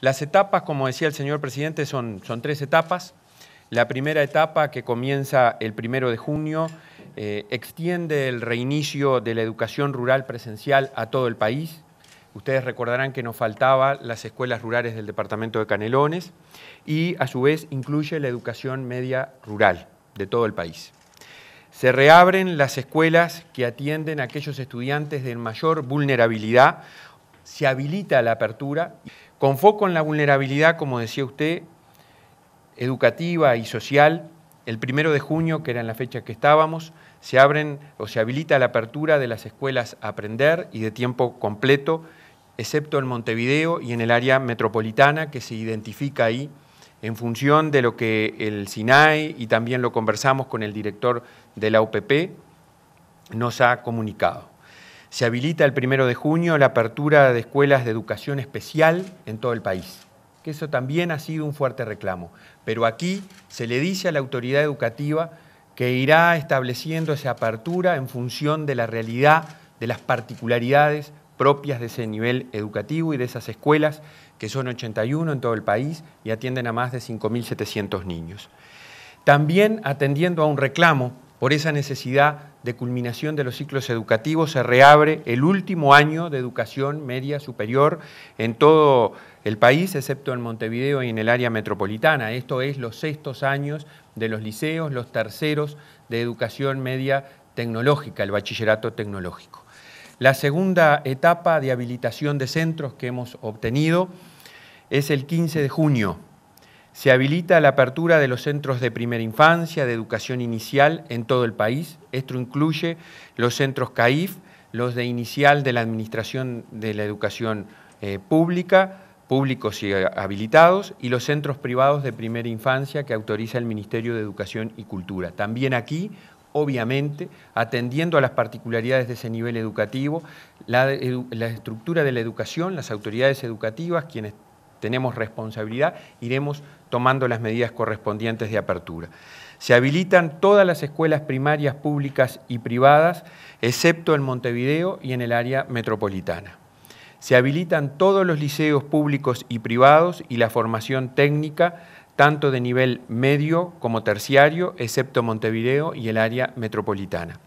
Las etapas, como decía el señor presidente, son, son tres etapas. La primera etapa, que comienza el primero de junio, eh, extiende el reinicio de la educación rural presencial a todo el país. Ustedes recordarán que nos faltaban las escuelas rurales del departamento de Canelones y a su vez incluye la educación media rural de todo el país. Se reabren las escuelas que atienden a aquellos estudiantes de mayor vulnerabilidad se habilita la apertura, con foco en la vulnerabilidad, como decía usted, educativa y social. El primero de junio, que era en la fecha que estábamos, se abren o se habilita la apertura de las escuelas a Aprender y de tiempo completo, excepto en Montevideo y en el área metropolitana que se identifica ahí en función de lo que el Sinai y también lo conversamos con el director de la UPP nos ha comunicado. Se habilita el primero de junio la apertura de escuelas de educación especial en todo el país, que eso también ha sido un fuerte reclamo. Pero aquí se le dice a la autoridad educativa que irá estableciendo esa apertura en función de la realidad, de las particularidades propias de ese nivel educativo y de esas escuelas, que son 81 en todo el país y atienden a más de 5.700 niños. También atendiendo a un reclamo por esa necesidad de culminación de los ciclos educativos se reabre el último año de educación media superior en todo el país, excepto en Montevideo y en el área metropolitana. Esto es los sextos años de los liceos, los terceros de educación media tecnológica, el bachillerato tecnológico. La segunda etapa de habilitación de centros que hemos obtenido es el 15 de junio se habilita la apertura de los centros de primera infancia, de educación inicial en todo el país. Esto incluye los centros CAIF, los de inicial de la Administración de la Educación eh, Pública, públicos y habilitados, y los centros privados de primera infancia que autoriza el Ministerio de Educación y Cultura. También aquí, obviamente, atendiendo a las particularidades de ese nivel educativo, la estructura de la educación, las autoridades educativas, quienes tenemos responsabilidad, iremos tomando las medidas correspondientes de apertura. Se habilitan todas las escuelas primarias públicas y privadas, excepto en Montevideo y en el área metropolitana. Se habilitan todos los liceos públicos y privados y la formación técnica, tanto de nivel medio como terciario, excepto Montevideo y el área metropolitana.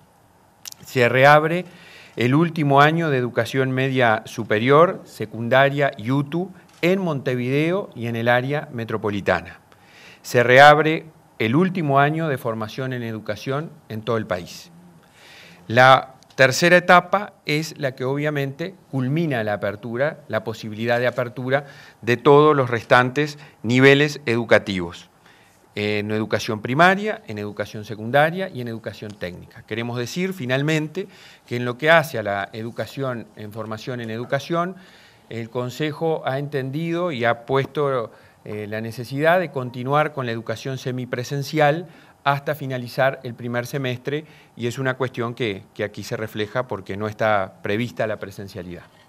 Se reabre el último año de educación media superior, secundaria y UTU, en Montevideo y en el área metropolitana. Se reabre el último año de formación en educación en todo el país. La tercera etapa es la que obviamente culmina la apertura, la posibilidad de apertura de todos los restantes niveles educativos, en educación primaria, en educación secundaria y en educación técnica. Queremos decir finalmente que en lo que hace a la educación en formación en educación, el Consejo ha entendido y ha puesto eh, la necesidad de continuar con la educación semipresencial hasta finalizar el primer semestre y es una cuestión que aquí se refleja porque no está prevista la presencialidad.